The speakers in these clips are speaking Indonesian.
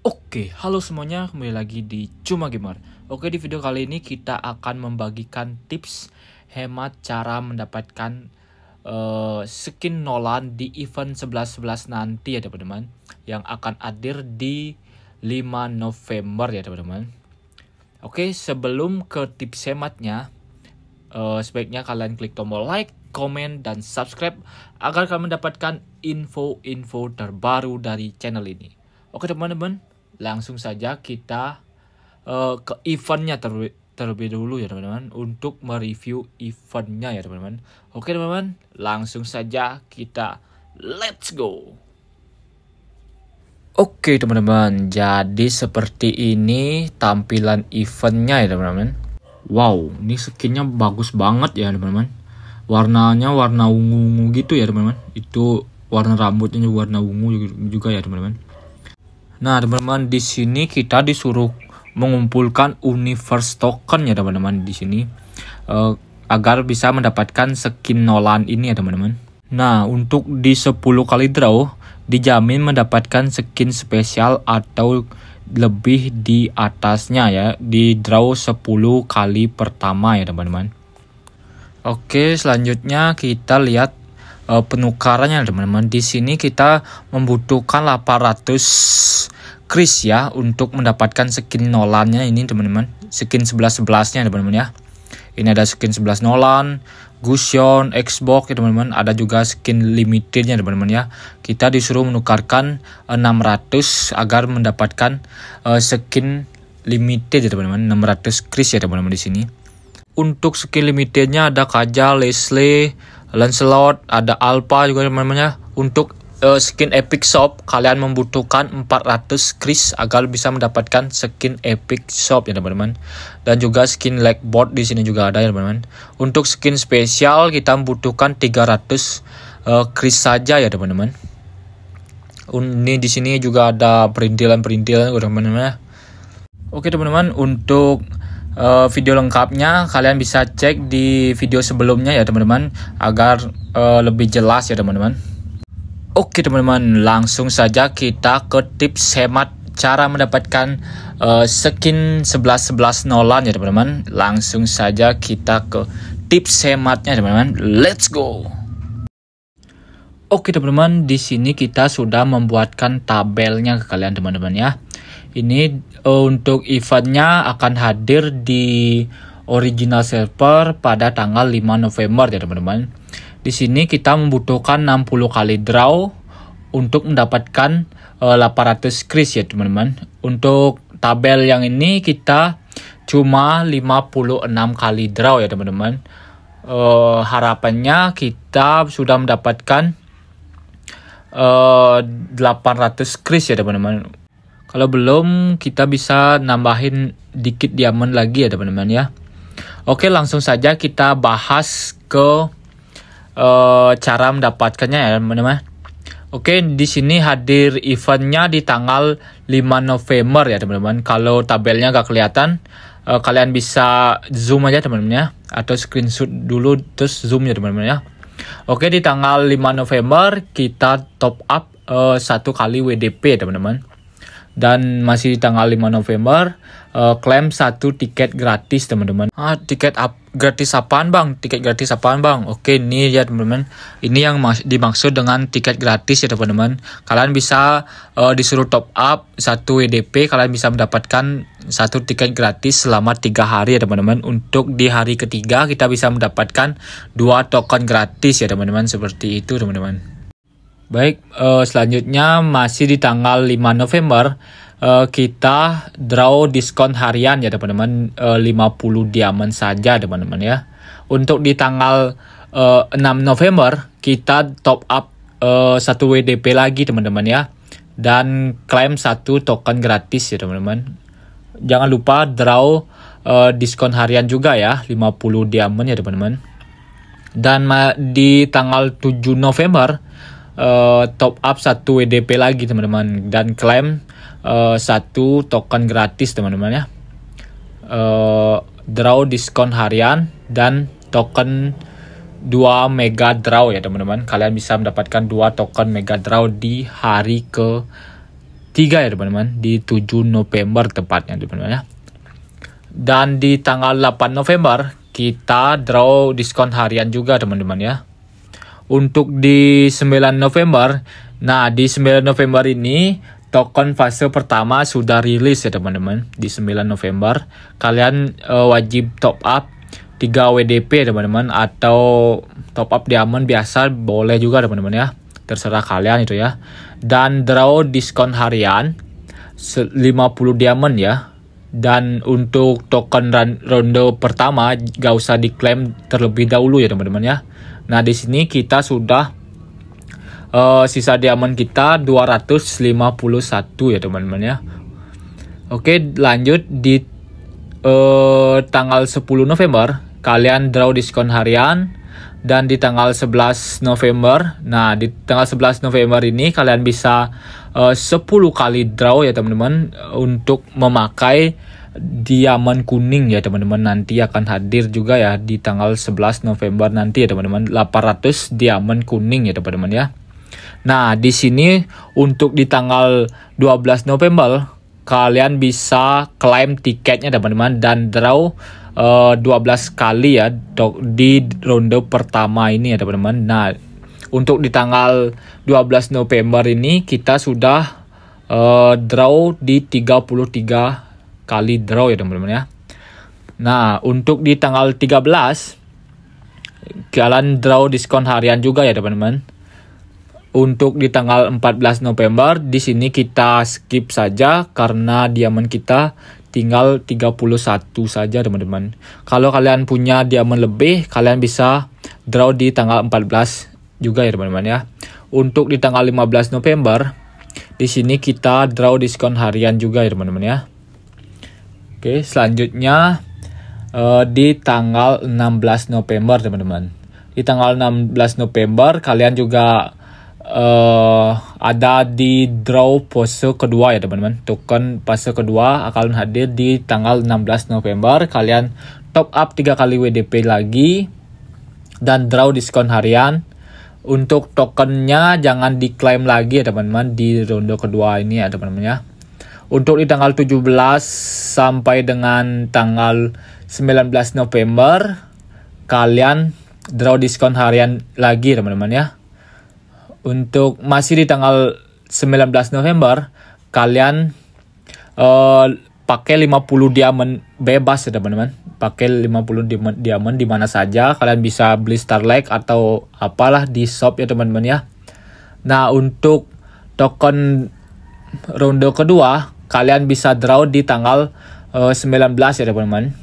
Oke, halo semuanya, kembali lagi di Cuma Gamer. Oke, di video kali ini kita akan membagikan tips hemat cara mendapatkan uh, skin Nolan di event 11.11 .11 nanti ya teman-teman. Yang akan hadir di 5 November ya teman-teman. Oke, sebelum ke tips hematnya, uh, sebaiknya kalian klik tombol like, comment dan subscribe agar kalian mendapatkan info-info terbaru dari channel ini. Oke teman-teman, langsung saja kita uh, ke eventnya terlebih, terlebih dulu ya teman-teman untuk mereview eventnya ya teman-teman. Oke teman-teman, langsung saja kita let's go. Oke teman-teman, jadi seperti ini tampilan eventnya ya teman-teman. Wow, ini skinnya bagus banget ya teman-teman. Warnanya warna ungu-ungu gitu ya teman-teman. Itu warna rambutnya juga warna ungu juga ya teman-teman Nah, teman-teman di sini kita disuruh mengumpulkan universe token ya teman-teman di sini uh, agar bisa mendapatkan skin Nolan ini ya teman-teman. Nah, untuk di 10 kali draw dijamin mendapatkan skin spesial atau lebih di atasnya ya di draw 10 kali pertama ya teman-teman. Oke, selanjutnya kita lihat uh, penukarannya teman-teman di sini kita membutuhkan 800 kris ya untuk mendapatkan skin nolannya ini teman-teman skin 11 11 nya teman-teman ya ini ada skin 11 nolan Gusion, Xbox ya teman-teman ada juga skin limitednya teman-teman ya kita disuruh menukarkan 600 eh, agar mendapatkan uh, skin limited ya teman-teman 600 kris ya teman-teman di sini untuk skin limitednya ada Kaja, Leslie, Lancelot, ada Alpha juga namanya. Untuk uh, skin Epic Shop, kalian membutuhkan 400 kris agar bisa mendapatkan skin Epic Shop ya teman-teman. Dan juga skin Legboard di sini juga ada ya teman-teman. Untuk skin spesial kita membutuhkan 300 uh, eh, saja ya teman-teman. Ini di sini juga ada perintilan-perintilan ya, teman-teman. Ya. Oke teman-teman, untuk uh, video lengkapnya kalian bisa cek di video sebelumnya ya teman-teman agar uh, lebih jelas ya teman-teman. Oke teman-teman, langsung saja kita ke tips hemat cara mendapatkan uh, skin 11-11 Nolan ya teman-teman. Langsung saja kita ke tips hematnya teman-teman. Let's go. Oke teman-teman, di sini kita sudah membuatkan tabelnya ke kalian teman-teman ya. Ini uh, untuk eventnya akan hadir di original server pada tanggal 5 November ya teman-teman. Di sini kita membutuhkan 60 kali draw untuk mendapatkan uh, 800 kris ya teman-teman. Untuk tabel yang ini kita cuma 56 kali draw ya teman-teman. Uh, harapannya kita sudah mendapatkan uh, 800 kris ya teman-teman kalau belum, kita bisa nambahin dikit diamond lagi ya teman-teman ya. Oke, langsung saja kita bahas ke uh, cara mendapatkannya ya teman-teman. Oke, di sini hadir eventnya di tanggal 5 November ya teman-teman. Kalau tabelnya gak kelihatan, uh, kalian bisa zoom aja teman-teman ya. Atau screenshot dulu terus zoom ya teman-teman ya. Oke, di tanggal 5 November kita top up uh, satu kali WDP teman-teman dan masih tanggal 5 November uh, klaim satu tiket gratis teman-teman ah tiket ap gratis apaan bang tiket gratis apaan bang oke ini ya teman-teman ini yang dimaksud dengan tiket gratis ya teman-teman kalian bisa uh, disuruh top up satu WDP e kalian bisa mendapatkan satu tiket gratis selama tiga hari ya teman-teman untuk di hari ketiga kita bisa mendapatkan dua token gratis ya teman-teman seperti itu teman-teman Baik, uh, selanjutnya masih di tanggal 5 November uh, kita draw diskon harian ya teman-teman eh, uh, 50 diamond saja teman-teman ya. Untuk di tanggal uh, 6 November kita top up uh, WDP lagi teman-teman ya dan klaim satu token gratis ya teman-teman. Jangan lupa draw uh, diskon harian juga ya 50 diamond ya teman-teman. Dan di tanggal 7 November uh, top up satu WDP e lagi teman-teman dan klaim uh, satu token gratis teman-teman ya uh, draw diskon harian dan token 2 mega draw ya teman-teman kalian bisa mendapatkan dua token mega draw di hari ke 3 ya teman-teman di 7 November tepatnya teman-teman ya dan di tanggal 8 November kita draw diskon harian juga teman-teman ya untuk di 9 November. Nah, di 9 November ini token fase pertama sudah rilis ya teman-teman di 9 November. Kalian uh, wajib top up 3 WDP teman-teman atau top up diamond biasa boleh juga teman-teman ya. Terserah kalian itu ya. Dan draw diskon harian 50 diamond ya. Dan untuk token ronde pertama gak usah diklaim terlebih dahulu ya teman-teman ya Nah, di sini kita sudah uh, sisa diamond kita 251 ya, teman-teman ya. Oke, lanjut di uh, tanggal 10 November kalian draw diskon harian dan di tanggal 11 November. Nah, di tanggal 11 November ini kalian bisa Eh, uh, 10 kali draw ya teman-teman untuk memakai diamond kuning ya teman-teman nanti akan hadir juga ya di tanggal 11 November nanti ya teman-teman 800 diamond kuning ya teman-teman ya Nah di sini untuk di tanggal 12 November kalian bisa klaim tiketnya teman-teman dan draw uh, eh, 12 kali ya di ronde pertama ini ya teman-teman nah untuk di tanggal 12 November ini kita sudah uh, draw di 33 kali draw ya teman-teman ya. Nah, untuk di tanggal 13 kalian draw diskon harian juga ya teman-teman. Untuk di tanggal 14 November di sini kita skip saja karena diamond kita tinggal 31 saja teman-teman. Kalau kalian punya diamond lebih, kalian bisa draw di tanggal 14 juga ya teman-teman ya. Untuk di tanggal 15 November, di sini kita draw diskon harian juga ya teman-teman ya. Oke, selanjutnya uh, di tanggal 16 November teman-teman. Di tanggal 16 November kalian juga uh, ada di draw pose kedua ya teman-teman. Token pose kedua akan hadir di tanggal 16 November. Kalian top up 3 kali WDP lagi dan draw diskon harian untuk tokennya jangan diklaim lagi ya teman-teman di ronde kedua ini ya teman-teman ya. Untuk di tanggal 17 sampai dengan tanggal 19 November kalian draw diskon harian lagi teman-teman ya. Untuk masih di tanggal 19 November kalian uh, pakai 50 diamond bebas ya teman-teman pakai 50 diamond, diamond di mana saja kalian bisa beli Starlight atau apalah di shop ya teman-teman ya nah untuk token ronde kedua kalian bisa draw di tanggal uh, eh, 19 ya teman-teman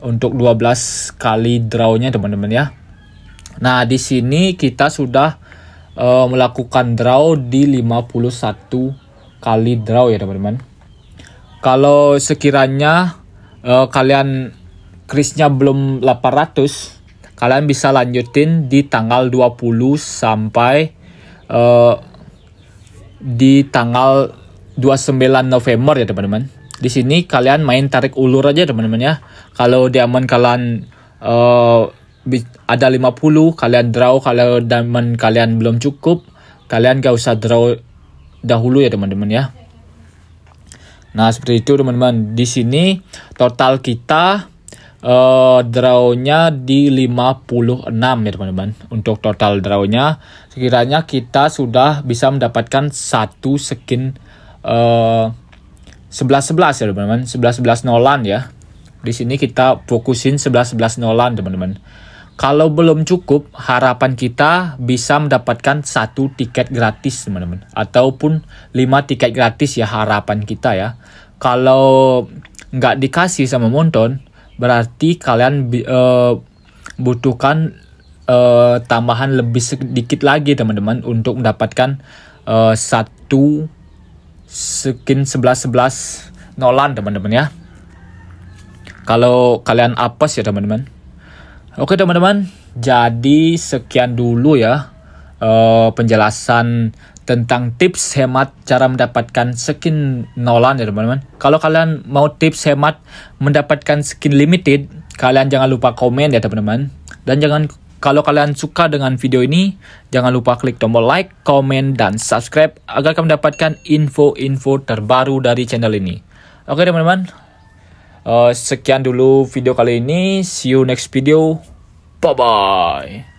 untuk 12 kali drawnya teman-teman ya nah di sini kita sudah uh, melakukan draw di 51 kali draw ya teman-teman kalau sekiranya uh, kalian krisnya belum 800 kalian bisa lanjutin di tanggal 20 sampai uh, di tanggal 29 November ya teman-teman di sini kalian main tarik ulur aja teman-teman ya kalau diamond kalian uh, ada 50 kalian draw kalau diamond kalian belum cukup kalian gak usah draw dahulu ya teman-teman ya Nah, seperti itu teman-teman. Di sini total kita uh, draw-nya di 56 ya teman-teman. Untuk total draw-nya sekiranya kita sudah bisa mendapatkan satu skin uh, eh, 11-11 ya teman-teman. 11-11 Nolan ya. Di sini kita fokusin 11-11 Nolan teman-teman. Kalau belum cukup, harapan kita bisa mendapatkan satu tiket gratis, teman-teman. Ataupun lima tiket gratis ya harapan kita ya. Kalau nggak dikasih sama Monton, berarti kalian uh, butuhkan uh, tambahan lebih sedikit lagi, teman-teman, untuk mendapatkan uh, satu skin 11-11 Nolan, teman-teman ya. Kalau kalian apes ya, teman-teman Oke teman-teman, jadi sekian dulu ya uh, penjelasan tentang tips hemat cara mendapatkan skin nolan ya teman-teman. Kalau kalian mau tips hemat mendapatkan skin limited, kalian jangan lupa komen ya teman-teman. Dan jangan kalau kalian suka dengan video ini, jangan lupa klik tombol like, komen, dan subscribe agar kamu mendapatkan info-info terbaru dari channel ini. Oke teman-teman, Eh, sekian dulu video kali ini. See you next video. Bye bye.